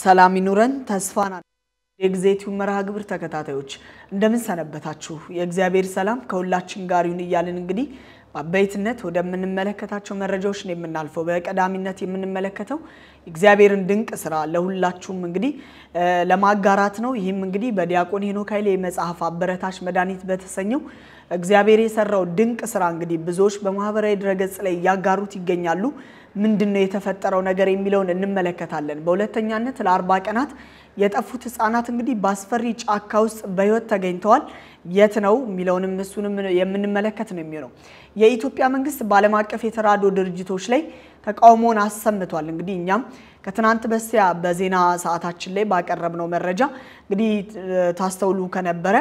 ሰላም ይኑረን። ተስፋና የጊዜቲው መርሃ ግብር ተከታታዮች እንደምን ሰነበታችሁ? የእግዚአብሔር ሰላም ከሁላችን ጋር ይሁን እያልን እንግዲህ በአበይትነት ወደምንመለከታቸው መረጃዎች ነው የምናልፈው። በቀዳሚነት የምንመለከተው እግዚአብሔርን ድንቅ ስራ ለሁላችሁም እንግዲህ ለማጋራት ነው። ይህም እንግዲህ በዲያቆን ሄኖክ ኃይሌ የመጽሐፍ አበረታች መድኃኒት በተሰኘው እግዚአብሔር የሰራው ድንቅ ስራ እንግዲህ ብዙዎች በማህበራዊ ድረገጽ ላይ እያጋሩት ይገኛሉ። ምንድን ነው የተፈጠረው ነገር የሚለውን እንመለከታለን። በሁለተኛነት ለአርባ ቀናት የጠፉት ህጻናት እንግዲህ በአስፈሪ ጫካ ውስጥ በህይወት ተገኝተዋል። የት ነው የሚለውንም እሱንም የምንመለከት ነው የሚሆነው። የኢትዮጵያ መንግስት በዓለም አቀፍ የተራድኦ ድርጅቶች ላይ ተቃውሞውን አሰምቷል። እንግዲህ እኛም ከትናንት በስቲያ በዜና ሰዓታችን ላይ ባቀረብነው መረጃ እንግዲህ ታስተውሉ ከነበረ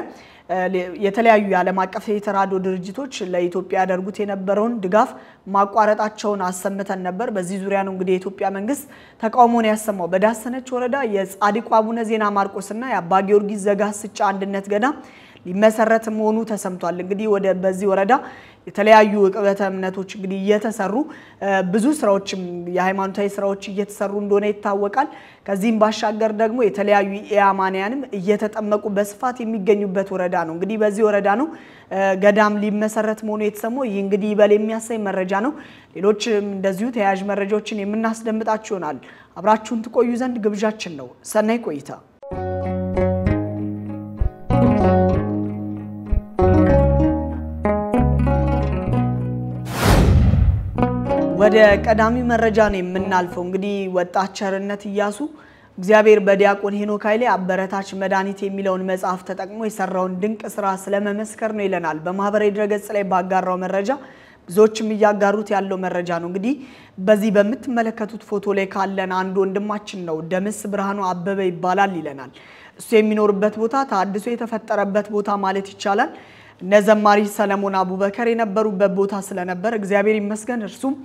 የተለያዩ የዓለም አቀፍ የተራድኦ ድርጅቶች ለኢትዮጵያ ያደርጉት የነበረውን ድጋፍ ማቋረጣቸውን አሰምተን ነበር። በዚህ ዙሪያ ነው እንግዲህ የኢትዮጵያ መንግስት ተቃውሞን ያሰማው። በዳሰነች ወረዳ የጻድቁ አቡነ ዜና ማርቆስና የአባ ጊዮርጊስ ዘጋስጫ አንድነት ገዳም ሊመሰረት መሆኑ ተሰምቷል። እንግዲህ ወደ በዚህ ወረዳ የተለያዩ ቅበተ እምነቶች እንግዲህ እየተሰሩ ብዙ ስራዎችም የሃይማኖታዊ ስራዎች እየተሰሩ እንደሆነ ይታወቃል። ከዚህም ባሻገር ደግሞ የተለያዩ የአማንያንም እየተጠመቁ በስፋት የሚገኙበት ወረዳ ነው። እንግዲህ በዚህ ወረዳ ነው ገዳም ሊመሰረት መሆኑ የተሰማው። ይህ እንግዲህ ይበል የሚያሳይ መረጃ ነው። ሌሎችም እንደዚሁ ተያያዥ መረጃዎችን የምናስደምጣችሁ ይሆናል። አብራችሁን ትቆዩ ዘንድ ግብዣችን ነው። ሰናይ ቆይታ ወደ ቀዳሚ መረጃ ነው የምናልፈው። እንግዲህ ወጣት ቸርነት እያሱ እግዚአብሔር በዲያቆን ሄኖክ ኃይሌ አበረታች መድኃኒት የሚለውን መጽሐፍ ተጠቅሞ የሰራውን ድንቅ ስራ ስለመመስከር ነው ይለናል። በማህበራዊ ድረገጽ ላይ ባጋራው መረጃ ብዙዎችም እያጋሩት ያለው መረጃ ነው። እንግዲህ በዚህ በምትመለከቱት ፎቶ ላይ ካለን አንድ ወንድማችን ነው። ደምስ ብርሃኑ አበበ ይባላል ይለናል። እሱ የሚኖርበት ቦታ ታድሶ የተፈጠረበት ቦታ ማለት ይቻላል። እነ ዘማሪ ሰለሞን አቡበከር የነበሩበት ቦታ ስለነበር እግዚአብሔር ይመስገን እርሱም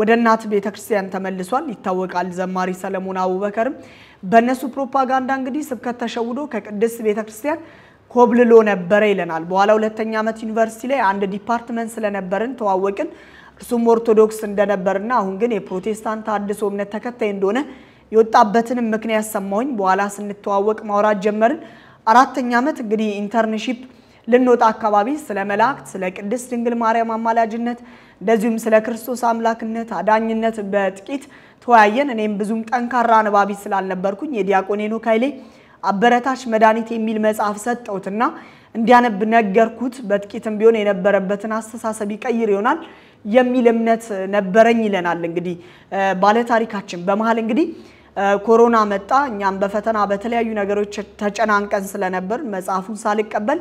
ወደ እናት ቤተ ክርስቲያን ተመልሷል ይታወቃል። ዘማሪ ሰለሞን አቡበከርም በእነሱ ፕሮፓጋንዳ እንግዲህ ስብከት ተሸውዶ ከቅድስት ቤተ ክርስቲያን ኮብልሎ ነበረ ይለናል። በኋላ ሁለተኛ ዓመት ዩኒቨርሲቲ ላይ አንድ ዲፓርትመንት ስለነበርን ተዋወቅን። እርሱም ኦርቶዶክስ እንደነበርና አሁን ግን የፕሮቴስታንት አድሶ እምነት ተከታይ እንደሆነ የወጣበትንም ምክንያት ሰማሁኝ። በኋላ ስንተዋወቅ ማውራት ጀመርን። አራተኛ ዓመት እንግዲህ ኢንተርንሺፕ ልንወጣ አካባቢ ስለ መላእክት፣ ስለ ቅድስት ድንግል ማርያም አማላጅነት እንደዚሁም ስለ ክርስቶስ አምላክነት አዳኝነት በጥቂት ተወያየን። እኔም ብዙም ጠንካራ አንባቢ ስላልነበርኩኝ የዲያቆን ሄኖክ ኃይሌ አበረታች መድኃኒት የሚል መጽሐፍ ሰጠውትና እንዲያነብ ነገርኩት። በጥቂትም ቢሆን የነበረበትን አስተሳሰብ ይቀይር ይሆናል የሚል እምነት ነበረኝ ይለናል እንግዲህ ባለታሪካችን። በመሀል እንግዲህ ኮሮና መጣ። እኛም በፈተና በተለያዩ ነገሮች ተጨናንቀን ስለነበር መጽሐፉን ሳልቀበል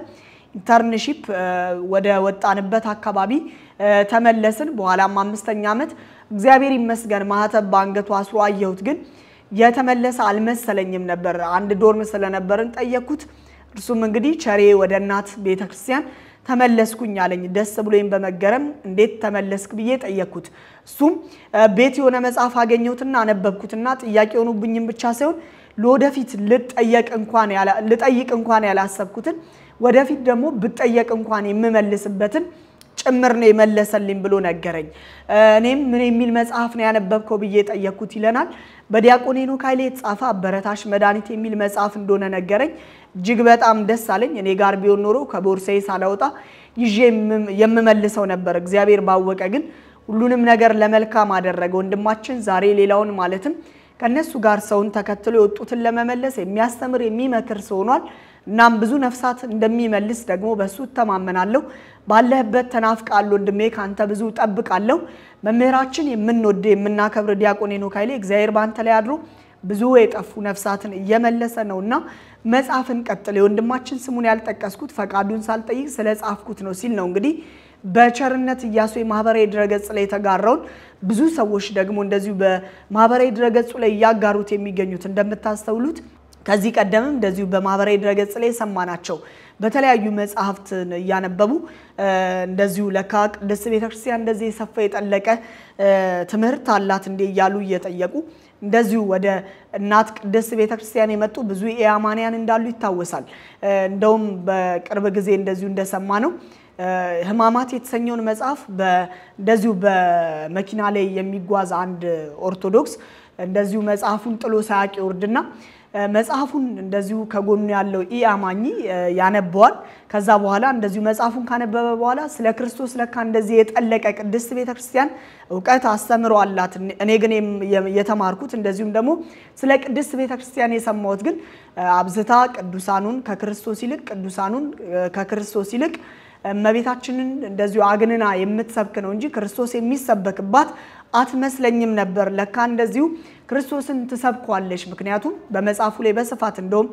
ኢንተርንሺፕ uh, ወደ ወጣንበት አካባቢ uh, ተመለስን። በኋላም አምስተኛ ዓመት እግዚአብሔር ይመስገን ማህተብ በአንገቱ አስሮ አየሁት፣ ግን የተመለሰ አልመሰለኝም ነበር። አንድ ዶርም ስለነበርን ጠየቅኩት። እርሱም እንግዲህ ቸሬ ወደ እናት ቤተክርስቲያን ተመለስኩኝ አለኝ። ደስ ብሎኝ በመገረም እንዴት ተመለስክ ብዬ ጠየቅኩት። እሱም ቤት የሆነ መጽሐፍ አገኘሁትና አነበብኩትና ጥያቄ የሆኑብኝም ብቻ ሳይሆን ለወደፊት ልጠይቅ እንኳን ያላሰብኩትን ወደፊት ደግሞ ብጠየቅ እንኳን የምመልስበትን ጭምር ነው የመለሰልኝ ብሎ ነገረኝ። እኔም ምን የሚል መጽሐፍ ነው ያነበብከው ብዬ ጠየቅኩት ይለናል። በዲያቆን ሄኖክ ኃይሌ የተጻፈ አበረታሽ መድኃኒት የሚል መጽሐፍ እንደሆነ ነገረኝ። እጅግ በጣም ደስ አለኝ። እኔ ጋር ቢሆን ኖሮ ከቦርሳዬ ሳላወጣ ይዤ የምመልሰው ነበር። እግዚአብሔር ባወቀ ግን ሁሉንም ነገር ለመልካም አደረገ። ወንድማችን ዛሬ ሌላውን ማለትም ከነሱ ጋር ሰውን ተከትሎ የወጡትን ለመመለስ የሚያስተምር የሚመክር ሰው ሆኗል። እናም ብዙ ነፍሳት እንደሚመልስ ደግሞ በእሱ እተማመናለሁ። ባለህበት ተናፍቃለሁ ወንድሜ፣ ከአንተ ብዙ እጠብቃለሁ። መምህራችን የምንወድ የምናከብር ዲያቆን ሄኖክ ኃይሌ እግዚአብሔር ባንተ ላይ አድሮ ብዙ የጠፉ ነፍሳትን እየመለሰ ነውና መጽሐፍን ቀጥል። የወንድማችን ስሙን ያልጠቀስኩት ፈቃዱን ሳልጠይቅ ስለ ጻፍኩት ነው ሲል ነው እንግዲህ በቸርነት እያሱ የማህበራዊ ድረገጽ ላይ የተጋራውን ብዙ ሰዎች ደግሞ እንደዚሁ በማህበራዊ ድረገጹ ላይ እያጋሩት የሚገኙት እንደምታስተውሉት ከዚህ ቀደምም እንደዚሁ በማህበራዊ ድረገጽ ላይ የሰማናቸው በተለያዩ መጽሐፍትን እያነበቡ እንደዚሁ ለካ ቅድስት ቤተክርስቲያን እንደዚህ የሰፋ የጠለቀ ትምህርት አላት እንዴ እያሉ እየጠየቁ እንደዚሁ ወደ እናት ቅድስት ቤተክርስቲያን የመጡ ብዙ ኢያማንያን እንዳሉ ይታወሳል። እንደውም በቅርብ ጊዜ እንደዚሁ እንደሰማ ነው ህማማት የተሰኘውን መጽሐፍ እንደዚሁ በመኪና ላይ የሚጓዝ አንድ ኦርቶዶክስ እንደዚሁ መጽሐፉን ጥሎ ሳያቅ ይወርድና መጽሐፉን እንደዚሁ ከጎኑ ያለው ኢ አማኝ ያነበዋል። ከዛ በኋላ እንደዚሁ መጽሐፉን ካነበበ በኋላ ስለ ክርስቶስ ለካ እንደዚህ የጠለቀ ቅድስት ቤተ ክርስቲያን እውቀት አስተምሮ አላት። እኔ ግን የተማርኩት እንደዚሁም ደግሞ ስለ ቅድስት ቤተ ክርስቲያን የሰማሁት ግን አብዝታ ቅዱሳኑን ከክርስቶስ ይልቅ ቅዱሳኑን ከክርስቶስ ይልቅ እመቤታችንን እንደዚሁ አግንና የምትሰብክ ነው እንጂ ክርስቶስ የሚሰበክባት አትመስለኝም ነበር ለካ እንደዚሁ ክርስቶስን ትሰብኳለሽ። ምክንያቱም በመጽሐፉ ላይ በስፋት እንደውም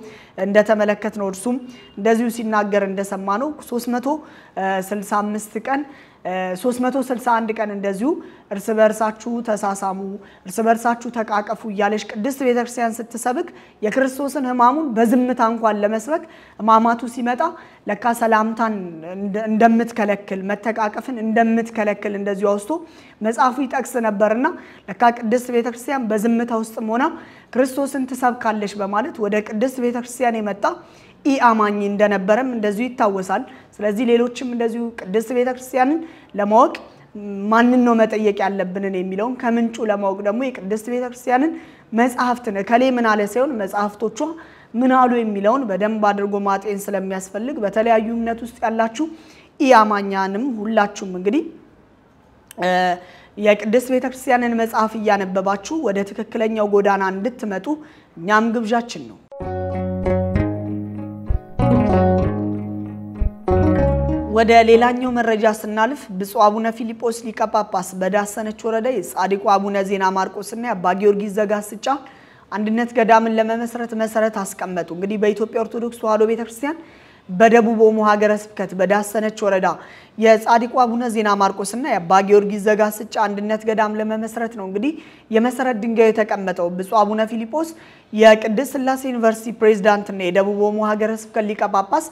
እንደተመለከት ነው እርሱም እንደዚሁ ሲናገር እንደሰማ ነው 365 ቀን 361 ቀን እንደዚሁ እርስ በርሳችሁ ተሳሳሙ፣ እርስ በርሳችሁ ተቃቀፉ እያለች ቅድስት ቤተክርስቲያን ስትሰብክ የክርስቶስን ሕማሙን በዝምታ እንኳን ለመስበክ ሕማማቱ ሲመጣ ለካ ሰላምታን እንደምትከለክል መተቃቀፍን እንደምትከለክል እንደዚሁ አውስቶ መጽሐፉ ይጠቅስ ነበርና ለካ ቅድስት ቤተክርስቲያን በዝምታ ውስጥ ሆና ክርስቶስን ትሰብካለሽ በማለት ወደ ቅድስት ቤተክርስቲያን የመጣ ኢ አማኝ እንደነበረም እንደዚሁ ይታወሳል። ስለዚህ ሌሎችም እንደዚሁ ቅድስት ቤተክርስቲያንን ለማወቅ ማንን ነው መጠየቅ ያለብንን የሚለውን ከምንጩ ለማወቅ ደግሞ የቅድስት ቤተክርስቲያንን መጽሐፍትን እከሌ ምን አለ ሳይሆን መጽሐፍቶቿ ምን አሉ የሚለውን በደንብ አድርጎ ማጤን ስለሚያስፈልግ በተለያዩ እምነት ውስጥ ያላችሁ ኢአማኛንም ሁላችሁም እንግዲህ የቅድስት ቤተ ክርስቲያንን መጽሐፍ እያነበባችሁ ወደ ትክክለኛው ጎዳና እንድትመጡ እኛም ግብዣችን ነው። ወደ ሌላኛው መረጃ ስናልፍ ብፁዕ አቡነ ፊልጶስ ሊቀ ጳጳስ በዳሰነች ወረዳ የጻድቁ አቡነ ዜና ማርቆስና የአባ ጊዮርጊስ ዘጋስጫ አንድነት ገዳምን ለመመስረት መሰረት አስቀመጡ። እንግዲህ በኢትዮጵያ ኦርቶዶክስ ተዋሕዶ ቤተክርስቲያን በደቡብ ኦሞ ሀገረ ስብከት በዳሰነች ወረዳ የጻድቁ አቡነ ዜና ማርቆስና የአባ ጊዮርጊስ ዘጋስጫ አንድነት ገዳም ለመመስረት ነው እንግዲህ የመሰረት ድንጋዩ የተቀመጠው። ብፁዕ አቡነ ፊሊጶስ የቅድስት ስላሴ ዩኒቨርሲቲ ፕሬዝዳንትና የደቡብ ኦሞ ሀገረ ስብከት ሊቀ ጳጳስ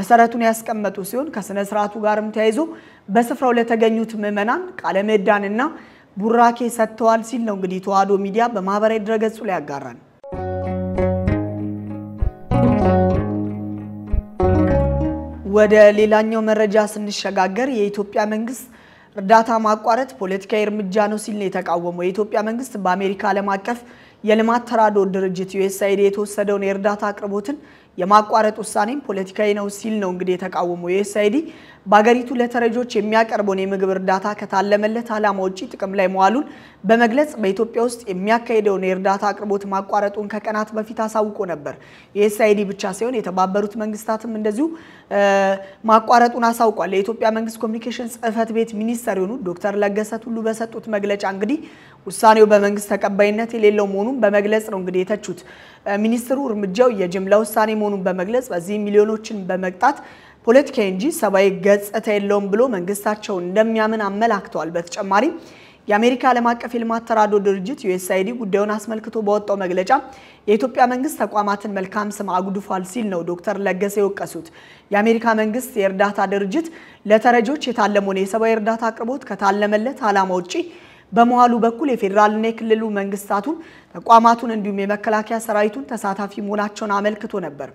መሰረቱን ያስቀመጡ ሲሆን ከስነ ስርዓቱ ጋርም ተያይዞ በስፍራው ለተገኙት ምዕመናን ቃለ ምዕዳንና ቡራኬ ሰጥተዋል ሲል ነው እንግዲህ ተዋህዶ ሚዲያ በማህበራዊ ድረገጹ ላይ ያጋራል። ወደ ሌላኛው መረጃ ስንሸጋገር የኢትዮጵያ መንግስት እርዳታ ማቋረጥ ፖለቲካዊ እርምጃ ነው ሲል የተቃወመው የኢትዮጵያ መንግስት በአሜሪካ ዓለም አቀፍ የልማት ተራድኦ ድርጅት ዩኤስአይዲ የተወሰደውን የእርዳታ አቅርቦትን የማቋረጥ ውሳኔም ፖለቲካዊ ነው ሲል ነው እንግዲህ የተቃወመው። ዩኤስአይዲ በአገሪቱ ለተረጆች የሚያቀርበውን የምግብ እርዳታ ከታለመለት ዓላማ ውጪ ጥቅም ላይ መዋሉን በመግለጽ በኢትዮጵያ ውስጥ የሚያካሄደውን የእርዳታ አቅርቦት ማቋረጡን ከቀናት በፊት አሳውቆ ነበር። የኤስአይዲ ብቻ ሳይሆን የተባበሩት መንግስታትም እንደዚሁ ማቋረጡን አሳውቋል። የኢትዮጵያ መንግስት ኮሚኒኬሽን ጽህፈት ቤት ሚኒስተር የሆኑ ዶክተር ለገሰ ቱሉ በሰጡት መግለጫ እንግዲህ ውሳኔው በመንግስት ተቀባይነት የሌለው መሆኑን በመግለጽ ነው እንግዲህ የተቹት። ሚኒስትሩ እርምጃው የጅምላ ውሳኔ መሆኑን በመግለጽ በዚህ ሚሊዮኖችን በመቅጣት ሁለት እንጂ ሰብአዊ ገጽታ የለውም ብሎ መንግስታቸው እንደሚያምን አመላክተዋል። በተጨማሪም የአሜሪካ ዓለም አቀፍ የልማት ተራድኦ ድርጅት ዩኤስአይዲ ጉዳዩን አስመልክቶ በወጣው መግለጫ የኢትዮጵያ መንግስት ተቋማትን መልካም ስም አጉድፏል ሲል ነው ዶክተር ለገሰ የወቀሱት። የአሜሪካ መንግስት የእርዳታ ድርጅት ለተረጆች የታለመውን የሰብአዊ እርዳታ አቅርቦት ከታለመለት ዓላማ ውጪ በመዋሉ በኩል የፌዴራልና የክልሉ መንግስታቱን ተቋማቱን እንዲሁም የመከላከያ ሰራዊቱን ተሳታፊ መሆናቸውን አመልክቶ ነበር።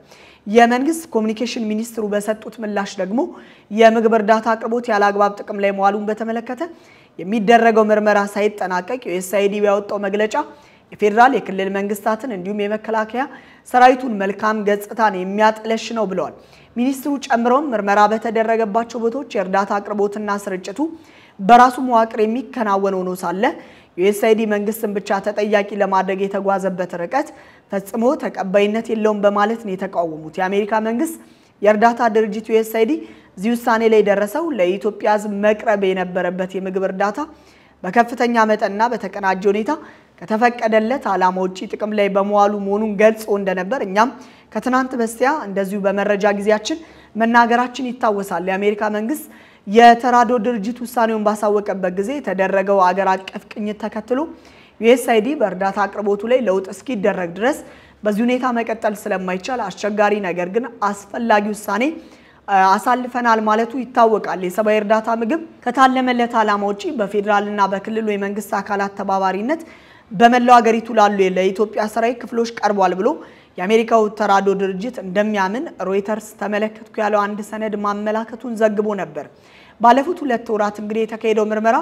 የመንግስት ኮሚኒኬሽን ሚኒስትሩ በሰጡት ምላሽ ደግሞ የምግብ እርዳታ አቅርቦት ያለ አግባብ ጥቅም ላይ መዋሉን በተመለከተ የሚደረገው ምርመራ ሳይጠናቀቅ ዩኤስአይዲ ያወጣው መግለጫ የፌዴራል የክልል መንግስታትን እንዲሁም የመከላከያ ሰራዊቱን መልካም ገጽታን የሚያጥለሽ ነው ብለዋል። ሚኒስትሩ ጨምረውም ምርመራ በተደረገባቸው ቦታዎች የእርዳታ አቅርቦትና ስርጭቱ በራሱ መዋቅር የሚከናወን ሆኖ ሳለ ዩኤስአይዲ መንግስትን ብቻ ተጠያቂ ለማድረግ የተጓዘበት ርቀት ፈጽሞ ተቀባይነት የለውም በማለት ነው የተቃወሙት። የአሜሪካ መንግስት የእርዳታ ድርጅት ዩኤስአይዲ እዚህ ውሳኔ ላይ ደረሰው ለኢትዮጵያ ህዝብ መቅረብ የነበረበት የምግብ እርዳታ በከፍተኛ መጠንና በተቀናጀ ሁኔታ ከተፈቀደለት ዓላማ ውጭ ጥቅም ላይ በመዋሉ መሆኑን ገልጾ እንደነበር እኛም ከትናንት በስቲያ እንደዚሁ በመረጃ ጊዜያችን መናገራችን ይታወሳል። የአሜሪካ መንግስት የተራዶ ድርጅት ውሳኔውን ባሳወቀበት ጊዜ የተደረገው አገር አቀፍ ቅኝት ተከትሎ ዩኤስአይዲ በእርዳታ አቅርቦቱ ላይ ለውጥ እስኪደረግ ድረስ በዚህ ሁኔታ መቀጠል ስለማይቻል አስቸጋሪ ነገር ግን አስፈላጊ ውሳኔ አሳልፈናል ማለቱ ይታወቃል። የሰብአዊ እርዳታ ምግብ ከታለመለት ዓላማ ውጪ በፌዴራልና በክልሉ የመንግስት አካላት ተባባሪነት በመላው ሀገሪቱ ላሉ ለኢትዮጵያ ሰራዊት ክፍሎች ቀርቧል ብሎ የአሜሪካው ውተራዶ ድርጅት እንደሚያምን ሮይተርስ ተመለከትኩ ያለው አንድ ሰነድ ማመላከቱን ዘግቦ ነበር። ባለፉት ሁለት ወራት እንግዲህ የተካሄደው ምርመራ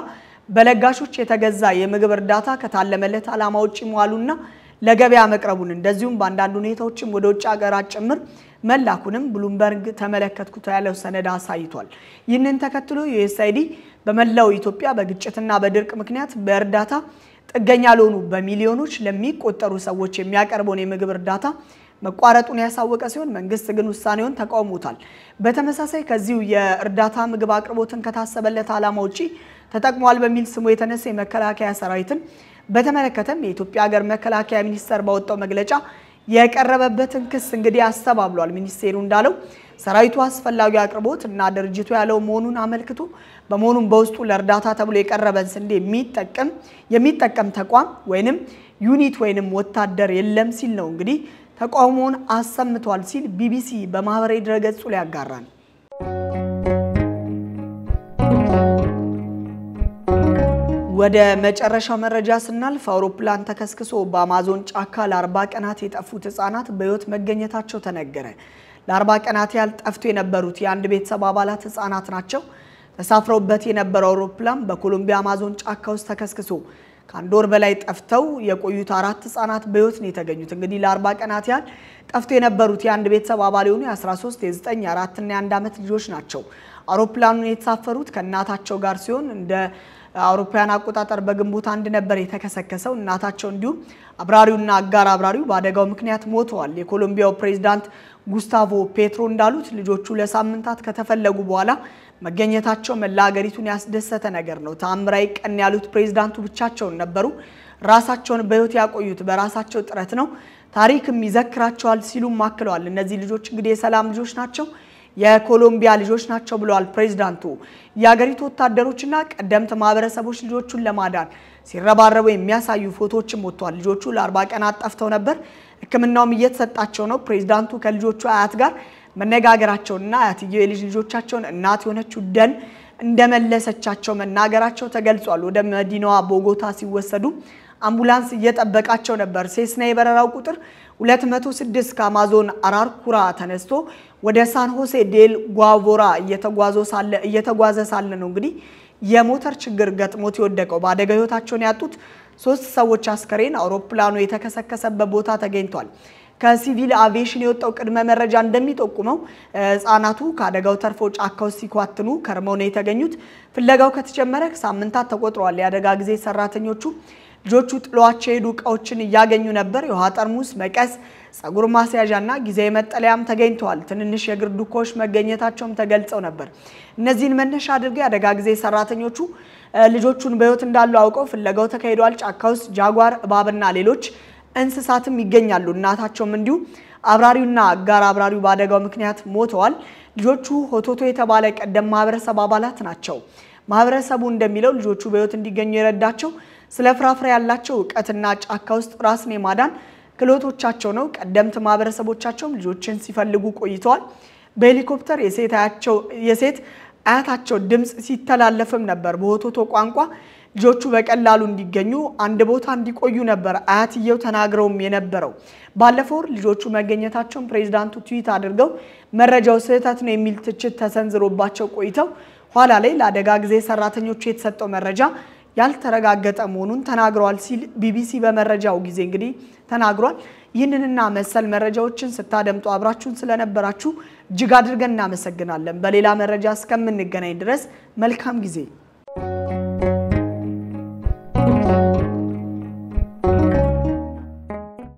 በለጋሾች የተገዛ የምግብ እርዳታ ከታለመለት ዓላማ ውጭ መዋሉና ለገበያ መቅረቡን እንደዚሁም በአንዳንድ ሁኔታዎችም ወደ ውጭ ሀገራት ጭምር መላኩንም ብሉምበርግ ተመለከትኩ ያለው ሰነድ አሳይቷል። ይህንን ተከትሎ ዩኤስአይዲ በመላው ኢትዮጵያ በግጭትና በድርቅ ምክንያት በእርዳታ ጥገኛ ለሆኑ በሚሊዮኖች ለሚቆጠሩ ሰዎች የሚያቀርበውን የምግብ እርዳታ መቋረጡን ያሳወቀ ሲሆን መንግስት ግን ውሳኔውን ተቃውሞታል። በተመሳሳይ ከዚሁ የእርዳታ ምግብ አቅርቦትን ከታሰበለት ዓላማ ውጪ ተጠቅሟል በሚል ስሙ የተነሳ የመከላከያ ሰራዊትን በተመለከተም የኢትዮጵያ ሀገር መከላከያ ሚኒስቴር ባወጣው መግለጫ የቀረበበትን ክስ እንግዲህ አስተባብሏል። ሚኒስቴሩ እንዳለው ሰራዊቱ አስፈላጊ አቅርቦት እና ድርጅቱ ያለው መሆኑን አመልክቶ በመሆኑም በውስጡ ለእርዳታ ተብሎ የቀረበን ስንዴ የሚጠቀም የሚጠቀም ተቋም ወይንም ዩኒት ወይንም ወታደር የለም ሲል ነው እንግዲህ ተቃውሞውን አሰምቷል ሲል ቢቢሲ በማህበራዊ ድረገጹ ላይ ያጋራል። ወደ መጨረሻው መረጃ ስናልፍ አውሮፕላን ተከስክሶ በአማዞን ጫካ ለአርባ ቀናት የጠፉት ህጻናት በህይወት መገኘታቸው ተነገረ። ለአርባ ቀናት ያህል ጠፍቶ የነበሩት የአንድ ቤተሰብ አባላት ህጻናት ናቸው። ተሳፍረውበት የነበረው አውሮፕላን በኮሎምቢያ አማዞን ጫካ ውስጥ ተከስክሶ ከአንድ ወር በላይ ጠፍተው የቆዩት አራት ህጻናት በህይወት ነው የተገኙት። እንግዲህ ለአርባ ቀናት ያህል ጠፍቶ የነበሩት የአንድ ቤተሰብ አባል የሆኑ የ13 የ9 የአራትና የአንድ ዓመት ልጆች ናቸው። አውሮፕላኑን የተሳፈሩት ከእናታቸው ጋር ሲሆን እንደ አውሮፓውያን አቆጣጠር በግንቦት አንድ ነበር የተከሰከሰው። እናታቸው እንዲሁም አብራሪውና አጋር አብራሪው በአደጋው ምክንያት ሞተዋል። የኮሎምቢያው ፕሬዚዳንት ጉስታቮ ፔትሮ እንዳሉት ልጆቹ ለሳምንታት ከተፈለጉ በኋላ መገኘታቸው መላ ሀገሪቱን ያስደሰተ ነገር ነው። ታምራዊ ቀን ያሉት ፕሬዚዳንቱ ብቻቸውን ነበሩ። ራሳቸውን በህይወት ያቆዩት በራሳቸው ጥረት ነው። ታሪክም ይዘክራቸዋል ሲሉም አክለዋል። እነዚህ ልጆች እንግዲህ የሰላም ልጆች ናቸው። የኮሎምቢያ ልጆች ናቸው ብለዋል ፕሬዚዳንቱ። የአገሪቱ ወታደሮችና ቀደምት ማህበረሰቦች ልጆቹን ለማዳን ሲረባረቡ የሚያሳዩ ፎቶዎችም ወጥቷል። ልጆቹ ለአርባ ቀናት ጠፍተው ነበር። ሕክምናውም እየተሰጣቸው ነው። ፕሬዚዳንቱ ከልጆቹ አያት ጋር መነጋገራቸውንና አያትየው የልጅ ልጆቻቸውን እናት የሆነችው ደን እንደመለሰቻቸው መናገራቸው ተገልጿል። ወደ መዲናዋ ቦጎታ ሲወሰዱ አምቡላንስ እየጠበቃቸው ነበር። ሴስና የበረራው ቁጥር 206 ከአማዞን አራርኩራ ተነስቶ ወደ ሳን ሆሴ ዴል ጓቮራ እየተጓዘ ሳለ ነው እንግዲህ የሞተር ችግር ገጥሞት የወደቀው። በአደጋ ህይወታቸውን ያጡት ሶስት ሰዎች አስከሬን አውሮፕላኑ የተከሰከሰበት ቦታ ተገኝቷል። ከሲቪል አቪዬሽን የወጣው ቅድመ መረጃ እንደሚጠቁመው ህጻናቱ ከአደጋው ተርፈው ጫካው ሲኳትኑ ከርመው ነው የተገኙት። ፍለጋው ከተጀመረ ሳምንታት ተቆጥረዋል። የአደጋ ጊዜ ሰራተኞቹ ልጆቹ ጥሏቸው የሄዱ እቃዎችን እያገኙ ነበር። የውሃ ጠርሙስ፣ መቀስ፣ ጸጉር ማስያዣና ጊዜያዊ መጠለያም ተገኝተዋል። ትንንሽ የእግር ዱካዎች መገኘታቸውም ተገልጸው ነበር። እነዚህን መነሻ አድርገው የአደጋ ጊዜ ሰራተኞቹ ልጆቹን በህይወት እንዳሉ አውቀው ፍለጋው ተካሂዷል። ጫካ ውስጥ ጃጓር፣ እባብና ሌሎች እንስሳትም ይገኛሉ። እናታቸውም እንዲሁ አብራሪውና አጋር አብራሪው በአደጋው ምክንያት ሞተዋል። ልጆቹ ሆቶቶ የተባለ ቀደም ማህበረሰብ አባላት ናቸው። ማህበረሰቡ እንደሚለው ልጆቹ በህይወት እንዲገኙ የረዳቸው ስለ ፍራፍሬ ያላቸው እውቀትና ጫካ ውስጥ ራስን የማዳን ክህሎቶቻቸው ነው። ቀደምት ማህበረሰቦቻቸውም ልጆችን ሲፈልጉ ቆይተዋል። በሄሊኮፕተር የሴት አያታቸው ድምፅ ሲተላለፍም ነበር። በሆቶቶ ቋንቋ ልጆቹ በቀላሉ እንዲገኙ አንድ ቦታ እንዲቆዩ ነበር አያትየው ተናግረውም የነበረው። ባለፈው ወር ልጆቹ መገኘታቸውን ፕሬዚዳንቱ ትዊት አድርገው መረጃው ስህተት ነው የሚል ትችት ተሰንዝሮባቸው ቆይተው ኋላ ላይ ለአደጋ ጊዜ ሰራተኞቹ የተሰጠው መረጃ ያልተረጋገጠ መሆኑን ተናግረዋል ሲል ቢቢሲ በመረጃው ጊዜ እንግዲህ ተናግሯል። ይህንንና መሰል መረጃዎችን ስታደምጡ አብራችሁን ስለነበራችሁ እጅግ አድርገን እናመሰግናለን። በሌላ መረጃ እስከምንገናኝ ድረስ መልካም ጊዜ